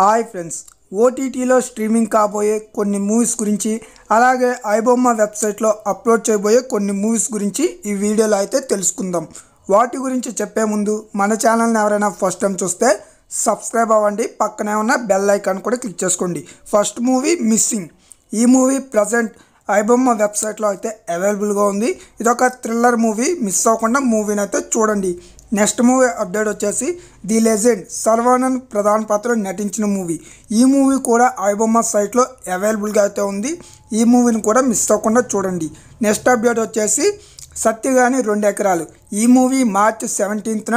hi friends ఓటీటీలో streaming కాబోయే కొన్ని మూవీస్ గురించి అలాగే ఐబొమ్మ వెబ్సైట్లో అప్లోడ్ చేయబోయే కొన్ని మూవీస్ గురించి ఈ వీడియోలో అయితే తెలుసుకుందాం వాటి గురించి చెప్పే ముందు మన ఛానల్ని ఎవరైనా ఫస్ట్ టైం చూస్తే సబ్స్క్రైబ్ అవ్వండి పక్కనే ఉన్న బెల్ ఐకాన్ కూడా క్లిక్ చేసుకోండి ఫస్ట్ మూవీ మిస్సింగ్ ఈ మూవీ ప్రజెంట్ ఐబొమ్మ వెబ్సైట్లో అయితే అవైలబుల్గా ఉంది ఇదొక థ్రిల్లర్ మూవీ మిస్ అవ్వకుండా మూవీని అయితే చూడండి నెక్స్ట్ మూవీ అప్డేట్ వచ్చేసి ది లెజెండ్ సర్వానంద్ ప్రధాన పాత్ర నటించిన మూవీ ఈ మూవీ కూడా ఐబొమ్మ సైట్లో అవైలబుల్గా అయితే ఉంది ఈ మూవీని కూడా మిస్ అవ్వకుండా చూడండి నెక్స్ట్ అప్డేట్ వచ్చేసి సత్యగాని రెండు ఎకరాలు ఈ మూవీ మార్చ్ సెవెంటీన్త్న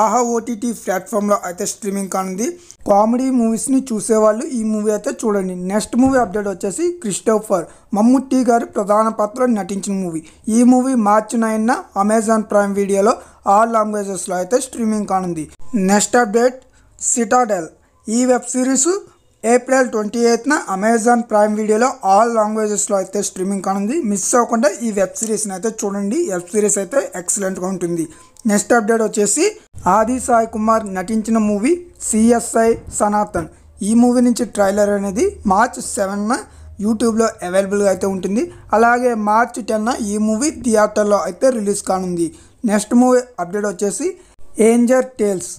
ఆహా ఓటీటీ ప్లాట్ఫామ్లో అయితే స్ట్రీమింగ్ కానుంది కామెడీ మూవీస్ని చూసేవాళ్ళు ఈ మూవీ అయితే చూడండి నెక్స్ట్ మూవీ అప్డేట్ వచ్చేసి క్రిస్టోఫర్ మమ్ముట్టి గారు ప్రధాన పాత్ర నటించిన మూవీ ఈ మూవీ మార్చి నైన్న అమెజాన్ ప్రైమ్ వీడియోలో ఆల్ లాంగ్వేజెస్లో అయితే స్ట్రీమింగ్ కానుంది నెక్స్ట్ అప్డేట్ సిటాడెల్ ఈ వెబ్ సిరీస్ ఏప్రిల్ ట్వంటీ ఎయిత్న అమెజాన్ ప్రైమ్ వీడియోలో ఆల్ లాంగ్వేజెస్లో అయితే స్ట్రీమింగ్ కానుంది మిస్ అవ్వకుండా ఈ వెబ్ సిరీస్ని అయితే చూడండి వెబ్ సిరీస్ అయితే ఎక్సలెంట్గా ఉంటుంది నెక్స్ట్ అప్డేట్ వచ్చేసి ఆది సాయి కుమార్ నటించిన మూవీ సిఎస్ఐ సనాతన్ ఈ మూవీ నుంచి ట్రైలర్ అనేది మార్చ్ సెవెన్న యూట్యూబ్లో అవైలబుల్గా అయితే ఉంటుంది అలాగే మార్చ్ టెన్న ఈ మూవీ థియేటర్లో అయితే రిలీజ్ కానుంది నెక్స్ట్ మూవీ అప్డేట్ వచ్చేసి ఏంజర్ టేల్స్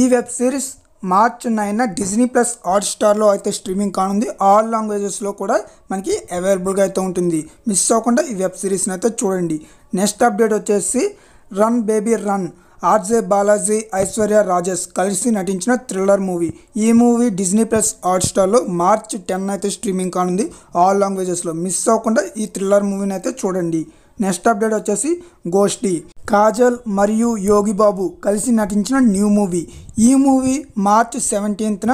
ఈ web series March nine Disney plus హాట్స్టార్లో అయితే స్ట్రీమింగ్ కానుంది ఆల్ లాంగ్వేజెస్లో కూడా మనకి అవైలబుల్గా అయితే ఉంటుంది మిస్ అవ్వకుండా ఈ వెబ్ సిరీస్ని అయితే చూడండి నెక్స్ట్ అప్డేట్ వచ్చేసి run baby run RJ Balaji Aishwarya Rajesh కలిసి నటించిన థ్రిల్లర్ మూవీ ఈ మూవీ డిజ్నీ ప్లస్ హాట్స్టార్లో మార్చ్ టెన్ అయితే స్ట్రీమింగ్ కానుంది ఆల్ లాంగ్వేజెస్లో మిస్ అవ్వకుండా ఈ థ్రిల్లర్ మూవీని అయితే చూడండి నెక్స్ట్ అప్డేట్ వచ్చేసి గోష్ఠి కాజల్ మరియు యోగిబాబు కలిసి నటించిన న్యూ మూవీ ఈ మూవీ మార్చ్ సెవెంటీన్త్న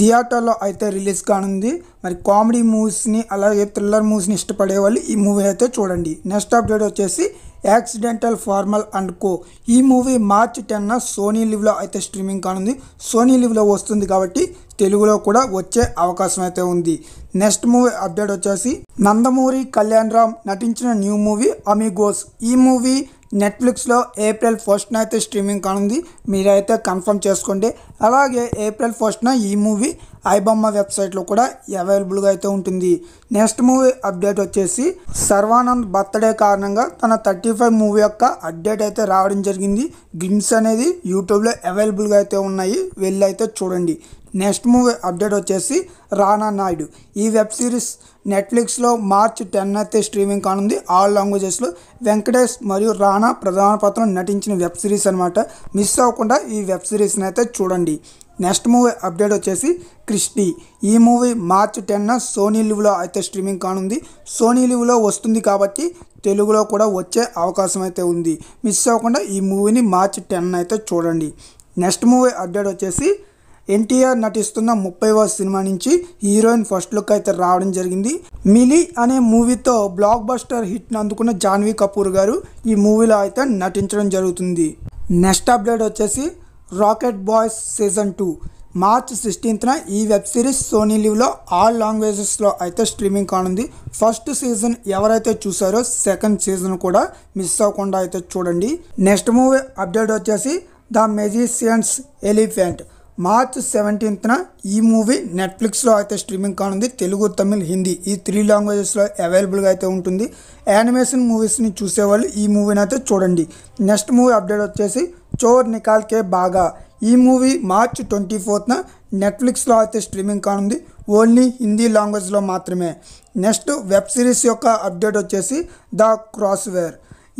థియేటర్లో అయితే రిలీజ్ కానుంది మరి కామెడీ మూవీస్ని అలాగే థ్రిల్లర్ మూవీస్ని ఇష్టపడే వాళ్ళు ఈ మూవీ అయితే చూడండి నెక్స్ట్ అప్డేట్ వచ్చేసి యాక్సిడెంటల్ ఫార్మల్ అండ్ కో ఈ మూవీ మార్చ్ టెన్న సోనీ లివ్లో అయితే స్ట్రీమింగ్ కానుంది సోనీ లివ్లో వస్తుంది కాబట్టి తెలుగులో కూడా వచ్చే అవకాశం అయితే ఉంది నెక్స్ట్ మూవీ అప్డేట్ వచ్చేసి నందమూరి కళ్యాణ్ రామ్ నటించిన న్యూ మూవీ అమిగోస్ ఈ మూవీ నెట్ఫ్లిక్స్లో ఏప్రిల్ ఫస్ట్న అయితే స్ట్రీమింగ్ కానుంది మీరైతే కన్ఫర్మ్ చేసుకోండి అలాగే ఏప్రిల్ ఫస్ట్న ఈ మూవీ ఐబొమ్మ వెబ్సైట్లో కూడా అవైలబుల్గా అయితే ఉంటుంది నెక్స్ట్ మూవీ అప్డేట్ వచ్చేసి సర్వానంద్ బర్త్డే కారణంగా తన థర్టీ ఫైవ్ మూవీ యొక్క అప్డేట్ అయితే రావడం జరిగింది గిమ్స్ అనేది యూట్యూబ్లో అవైలబుల్గా అయితే ఉన్నాయి వెళ్ళి అయితే చూడండి నెక్స్ట్ మూవీ అప్డేట్ వచ్చేసి రానా నాయుడు ఈ వెబ్ సిరీస్ నెట్ఫ్లిక్స్లో మార్చ్ టెన్ అయితే స్ట్రీమింగ్ కానుంది ఆల్ లాంగ్వేజెస్లో వెంకటేష్ మరియు రానా ప్రధాన పాత్ర నటించిన వెబ్ సిరీస్ అనమాట మిస్ అవ్వకుండా ఈ వెబ్ సిరీస్ని అయితే చూడండి నెక్స్ట్ మూవీ అప్డేట్ వచ్చేసి క్రిస్టి ఈ మూవీ మార్చ్ టెన్న సోనీ లివ్లో అయితే స్ట్రీమింగ్ కానుంది సోనీ లివ్లో వస్తుంది కాబట్టి తెలుగులో కూడా వచ్చే అవకాశం అయితే ఉంది మిస్ అవ్వకుండా ఈ మూవీని మార్చ్ టెన్ అయితే చూడండి నెక్స్ట్ మూవీ అప్డేట్ వచ్చేసి ఎన్టీఆర్ నటిస్తున్న ముప్పైవ సినిమా నుంచి హీరోయిన్ ఫస్ట్ లుక్ అయితే రావడం జరిగింది మిలీ అనే మూవీతో బ్లాక్ బస్టర్ హిట్ను అందుకున్న జాన్వీ కపూర్ గారు ఈ మూవీలో అయితే నటించడం జరుగుతుంది నెక్స్ట్ అప్డేట్ వచ్చేసి rocket boys season two March సిక్స్టీన్త్న ఈ వెబ్ సిరీస్ సోనీ లీవ్లో ఆల్ లాంగ్వేజెస్లో అయితే స్ట్రీమింగ్ కానుంది ఫస్ట్ సీజన్ ఎవరైతే చూసారో సెకండ్ సీజన్ కూడా మిస్ అవ్వకుండా అయితే చూడండి నెక్స్ట్ మూవీ అప్డేట్ వచ్చేసి ద మెజీషియన్స్ ఎలిఫెంట్ మార్చ్ సెవెంటీన్త్న ఈ మూవీ నెట్ఫ్లిక్స్లో అయితే స్ట్రీమింగ్ కానుంది తెలుగు తమిళ్ హిందీ ఈ త్రీ లాంగ్వేజెస్లో అవైలబుల్గా అయితే ఉంటుంది యానిమేషన్ మూవీస్ని చూసేవాళ్ళు ఈ మూవీని అయితే చూడండి నెక్స్ట్ మూవీ అప్డేట్ వచ్చేసి చోర్ నికాల్ కే బాగా ఈ మూవీ మార్చ్ ట్వంటీ ఫోర్త్న నెట్ఫ్లిక్స్లో అయితే స్ట్రీమింగ్ కానుంది ఓన్లీ హిందీ లాంగ్వేజ్లో మాత్రమే నెక్స్ట్ వెబ్ సిరీస్ యొక్క అప్డేట్ వచ్చేసి ద క్రాస్వేర్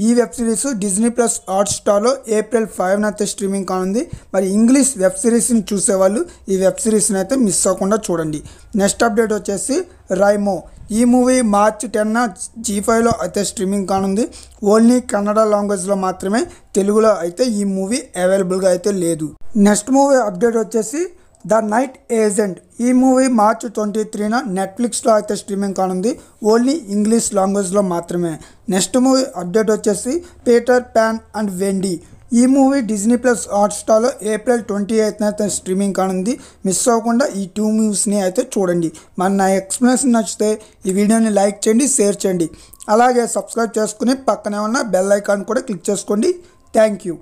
ఈ వెబ్ సిరీస్ డిజ్నీ ప్లస్ హాట్స్టార్లో ఏప్రిల్ ఫైవ్న అయితే స్ట్రీమింగ్ కానుంది మరి ఇంగ్లీష్ వెబ్ సిరీస్ని చూసేవాళ్ళు ఈ వెబ్ సిరీస్ని అయితే మిస్ అవ్వకుండా చూడండి నెక్స్ట్ అప్డేట్ వచ్చేసి రైమో ఈ మూవీ మార్చ్ టెన్న జీ ఫైవ్లో అయితే స్ట్రీమింగ్ కానుంది ఓన్లీ కన్నడ లాంగ్వేజ్లో మాత్రమే తెలుగులో అయితే ఈ మూవీ అవైలబుల్గా అయితే లేదు నెక్స్ట్ మూవీ అప్డేట్ వచ్చేసి ద నైట్ ఏజెంట్ ఈ మూవీ మార్చ్ ట్వంటీ త్రీన నెట్ఫ్లిక్స్లో అయితే స్ట్రీమింగ్ కానుంది ఓన్లీ ఇంగ్లీష్ లాంగ్వేజ్లో మాత్రమే నెక్స్ట్ మూవీ అప్డేట్ వచ్చేసి పీటర్ ప్యాన్ అండ్ వెండి ఈ మూవీ డిజ్నీ ప్లస్ హాట్స్టార్లో ఏప్రిల్ ట్వంటీ ఎయిత్న అయితే స్ట్రీమింగ్ కానుంది మిస్ అవ్వకుండా ఈ టూ మూవీస్ని అయితే చూడండి మరి నా ఎక్స్ప్లెనేషన్ నచ్చితే ఈ వీడియోని లైక్ చేయండి షేర్ చేయండి అలాగే సబ్స్క్రైబ్ చేసుకుని పక్కనే ఉన్న బెల్ ఐకాన్ కూడా క్లిక్ చేసుకోండి థ్యాంక్ యూ